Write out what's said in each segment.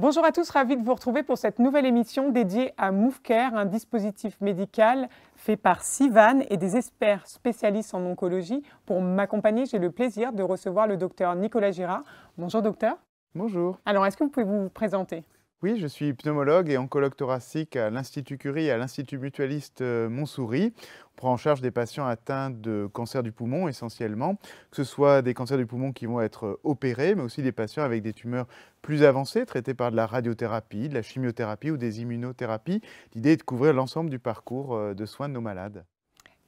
Bonjour à tous, ravi de vous retrouver pour cette nouvelle émission dédiée à MoveCare, un dispositif médical fait par Sivan et des experts spécialistes en oncologie. Pour m'accompagner, j'ai le plaisir de recevoir le docteur Nicolas Girard. Bonjour docteur. Bonjour. Alors, est-ce que vous pouvez vous présenter oui, je suis pneumologue et oncologue thoracique à l'Institut Curie et à l'Institut mutualiste euh, Montsouris. On prend en charge des patients atteints de cancer du poumon essentiellement, que ce soit des cancers du poumon qui vont être euh, opérés, mais aussi des patients avec des tumeurs plus avancées, traitées par de la radiothérapie, de la chimiothérapie ou des immunothérapies. L'idée est de couvrir l'ensemble du parcours euh, de soins de nos malades.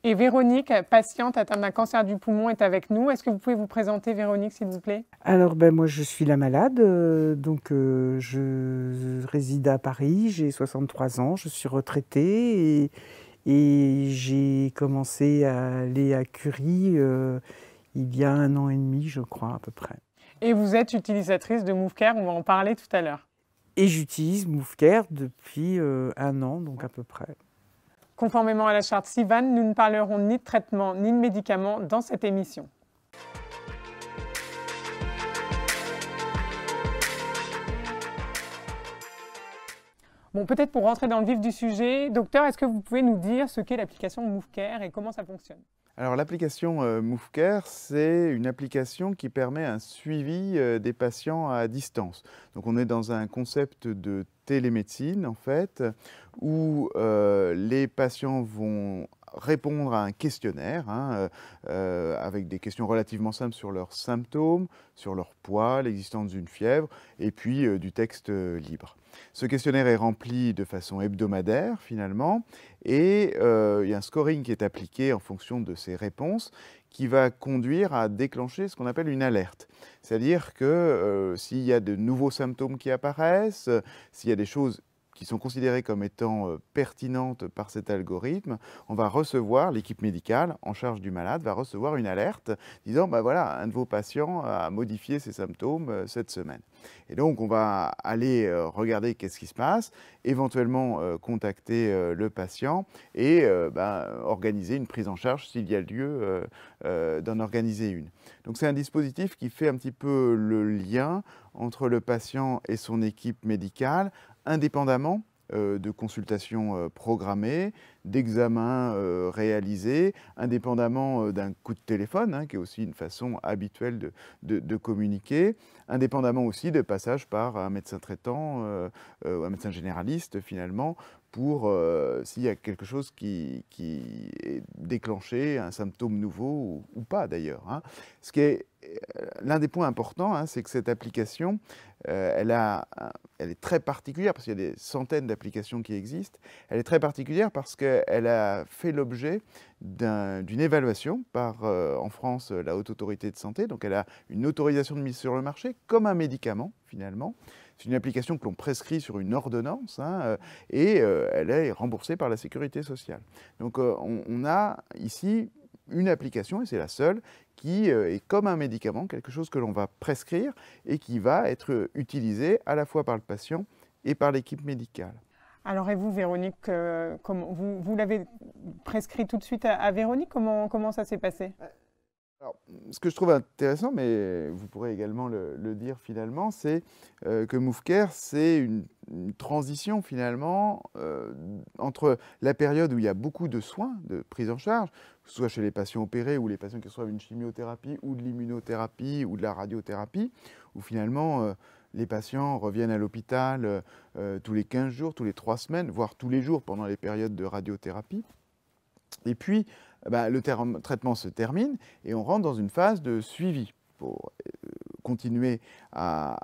Et Véronique, patiente atteinte d'un cancer du poumon, est avec nous. Est-ce que vous pouvez vous présenter, Véronique, s'il vous plaît Alors, ben, moi, je suis la malade. Euh, donc, euh, je réside à Paris. J'ai 63 ans. Je suis retraitée. Et, j'ai commencé à aller à Curie euh, il y a un an et demi, je crois, à peu près. Et vous êtes utilisatrice de MoveCare. On va en parler tout à l'heure. Et j'utilise MoveCare depuis un an, donc à peu près. Conformément à la charte Sivan, nous ne parlerons ni de traitement ni de médicaments dans cette émission. Bon, peut-être pour rentrer dans le vif du sujet, docteur, est-ce que vous pouvez nous dire ce qu'est l'application MoveCare et comment ça fonctionne alors l'application euh, MoveCare, c'est une application qui permet un suivi euh, des patients à distance. Donc on est dans un concept de télémédecine en fait, où euh, les patients vont répondre à un questionnaire hein, euh, euh, avec des questions relativement simples sur leurs symptômes, sur leur poids, l'existence d'une fièvre et puis euh, du texte libre. Ce questionnaire est rempli de façon hebdomadaire finalement et il y a un scoring qui est appliqué en fonction de ces réponses qui va conduire à déclencher ce qu'on appelle une alerte. C'est-à-dire que s'il y a de nouveaux symptômes qui apparaissent, s'il y a des choses qui sont considérées comme étant euh, pertinentes par cet algorithme, on va recevoir, l'équipe médicale en charge du malade va recevoir une alerte disant, bah voilà, un de vos patients a modifié ses symptômes euh, cette semaine. Et donc on va aller euh, regarder qu'est-ce qui se passe, éventuellement contacter le patient et bah, organiser une prise en charge s'il y a lieu d'en organiser une. Donc c'est un dispositif qui fait un petit peu le lien entre le patient et son équipe médicale, indépendamment euh, de consultations euh, programmées d'examens euh, réalisés, indépendamment euh, d'un coup de téléphone, hein, qui est aussi une façon habituelle de, de, communiquer, indépendamment aussi de passage par un médecin traitant, ou euh, un médecin généraliste finalement, pour s'il y a quelque chose qui, qui, est déclenché, un symptôme nouveau ou, pas d'ailleurs. Hein. Ce qui est l'un des points importants, hein, c'est que cette application, elle, a, elle est très particulière parce qu'il y a des centaines d'applications qui existent. Elle est très particulière parce que elle a fait l'objet d'une évaluation par, euh, en France, euh, la Haute Autorité de Santé. Donc elle a une autorisation de mise sur le marché comme un médicament, finalement. C'est une application que l'on prescrit sur une ordonnance hein, euh, et elle est remboursée par la Sécurité sociale. Donc on, on a ici une application, et c'est la seule, qui est comme un médicament, quelque chose que l'on va prescrire et qui va être utilisé à la fois par le patient et par l'équipe médicale. Alors et vous, Véronique, euh, comment, vous, l'avez prescrit tout de suite à, Véronique comment, comment ça s'est passé euh, Alors, Ce que je trouve intéressant, mais vous pourrez également le, dire finalement, c'est euh, que MoveCare c'est une, transition finalement entre la période où il y a beaucoup de soins, de prise en charge, soit chez les patients opérés ou les patients qui reçoivent une chimiothérapie ou de l'immunothérapie ou de la radiothérapie, où finalement les patients reviennent à l'hôpital euh, euh, tous les 15 jours, tous les 3 semaines, voire tous les jours pendant les périodes de radiothérapie. Et puis, bah, le traitement se termine et on rentre dans une phase de suivi pour euh, continuer à,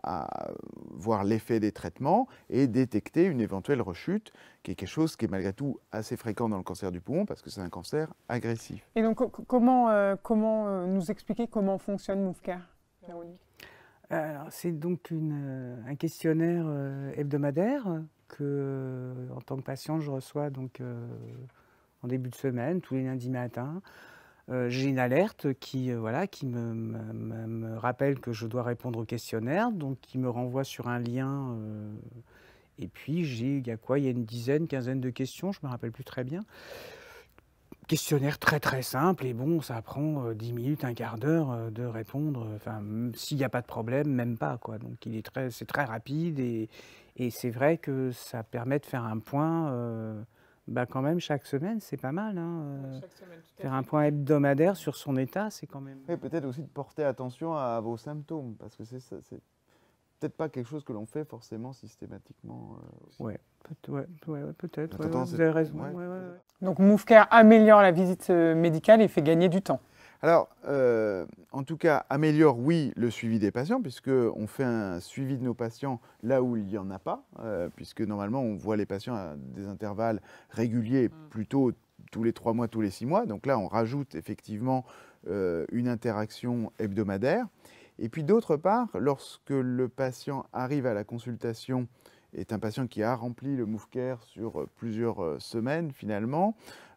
voir l'effet des traitements et détecter une éventuelle rechute, qui est quelque chose qui est malgré tout assez fréquent dans le cancer du poumon parce que c'est un cancer agressif. Et donc, comment, comment nous expliquer comment fonctionne MoveCare, c'est donc euh, un questionnaire euh, hebdomadaire que, euh, en tant que patient, je reçois donc, en début de semaine, tous les lundis matins. j'ai une alerte qui, me, rappelle que je dois répondre au questionnaire, donc qui me renvoie sur un lien. et puis, il quoi Il y a une dizaine, quinzaine de questions, je ne me rappelle plus très bien questionnaire très très simple et bon, ça prend 10 euh, minutes, un quart d'heure euh, de répondre. Euh, enfin, s'il n'y a pas de problème, même pas quoi. Donc il est très, c'est très rapide et, c'est vrai que ça permet de faire un point. Bah, quand même chaque semaine, c'est pas mal. Hein, faire un point hebdomadaire sur son état, c'est quand même. Et peut-être aussi de porter attention à vos symptômes parce que c'est peut-être pas quelque chose que l'on fait forcément systématiquement. Oui, euh, ouais, peut être vous avez raison. Donc MoveCare améliore la visite euh, médicale et fait gagner du temps. Alors, euh, en tout cas, améliore, oui, le suivi des patients, puisqu'on fait un suivi de nos patients là où il n'y en a pas, puisque normalement, on voit les patients à des intervalles réguliers, mm. plutôt tous les trois mois, tous les six mois. Donc là, on rajoute effectivement une interaction hebdomadaire. Et puis d'autre part, lorsque le patient arrive à la consultation, est un patient qui a rempli le MoveCare sur euh, plusieurs euh, semaines finalement,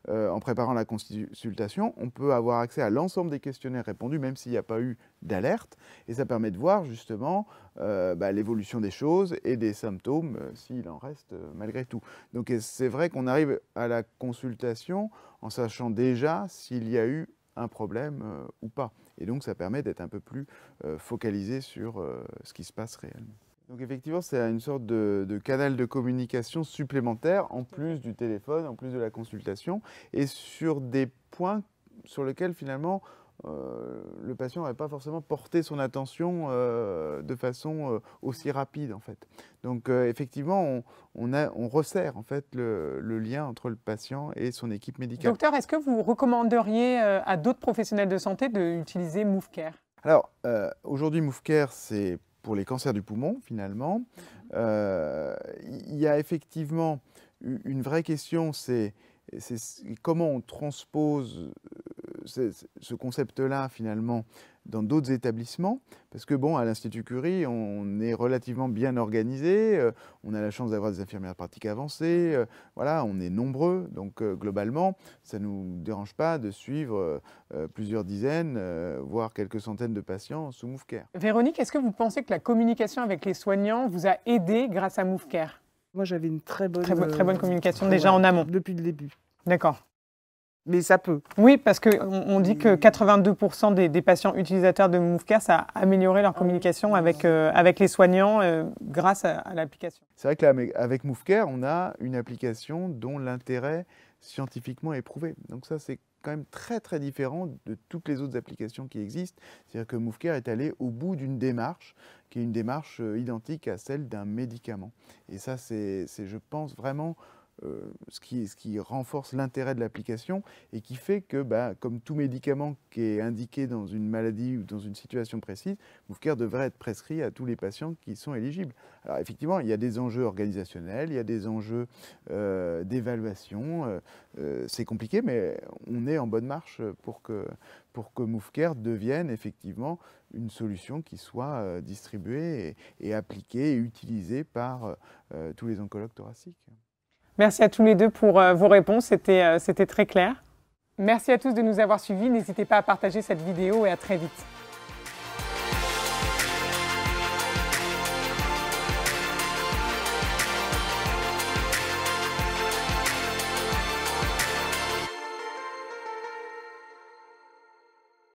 euh, en préparant la consultation, on peut avoir accès à l'ensemble des questionnaires répondus, même s'il n'y a pas eu d'alerte. Et ça permet de voir justement bah, l'évolution des choses et des symptômes, s'il en reste malgré tout. Donc c'est vrai qu'on arrive à la consultation en sachant déjà s'il y a eu un problème euh, ou pas. Et donc ça permet d'être un peu plus euh, focalisé sur euh, ce qui se passe réellement. Donc effectivement, c'est une sorte de, de, canal de communication supplémentaire, en plus du téléphone, en plus de la consultation, et sur des points sur lesquels finalement euh, le patient n'aurait pas forcément porté son attention euh, de façon euh, aussi rapide en fait. Donc effectivement, on, a, on, resserre en fait le, le, lien entre le patient et son équipe médicale. Docteur, est-ce que vous recommanderiez à d'autres professionnels de santé d'utiliser MoveCare Alors aujourd'hui, MoveCare c'est pour les cancers du poumon finalement. Il y a effectivement une vraie question, c'est comment on transpose ce concept-là finalement dans d'autres établissements, parce que bon, à l'Institut Curie, on est relativement bien organisé, euh, on a la chance d'avoir des infirmières pratiques avancées, euh, voilà, on est nombreux, donc euh, globalement, ça ne nous dérange pas de suivre plusieurs dizaines, voire quelques centaines de patients sous MoveCare. Véronique, est-ce que vous pensez que la communication avec les soignants vous a aidé grâce à MoveCare Moi, j'avais une très bonne, très, bonne communication déjà en amont. Depuis le début. D'accord mais ça peut. Oui, parce qu'on on dit que 82% des, patients utilisateurs de MoveCare, ça a amélioré leur communication ah avec, euh, avec les soignants euh, grâce à, l'application. C'est vrai qu'avec MoveCare, on a une application dont l'intérêt scientifiquement est prouvé. Donc ça, c'est quand même très très différent de toutes les autres applications qui existent. C'est-à-dire que MoveCare est allé au bout d'une démarche qui est une démarche euh, identique à celle d'un médicament. Et ça, c'est, je pense, vraiment euh, ce, qui, renforce l'intérêt de l'application et qui fait que, bah, comme tout médicament qui est indiqué dans une maladie ou dans une situation précise, MoveCare devrait être prescrit à tous les patients qui sont éligibles. Alors effectivement, il y a des enjeux organisationnels, il y a des enjeux euh, d'évaluation. Euh, c'est compliqué, mais on est en bonne marche pour que, pour devienne effectivement une solution qui soit distribuée et, appliquée et utilisée par tous les oncologues thoraciques. Merci à tous les deux pour euh, vos réponses, euh, c'était très clair. Merci à tous de nous avoir suivis, n'hésitez pas à partager cette vidéo et à très vite.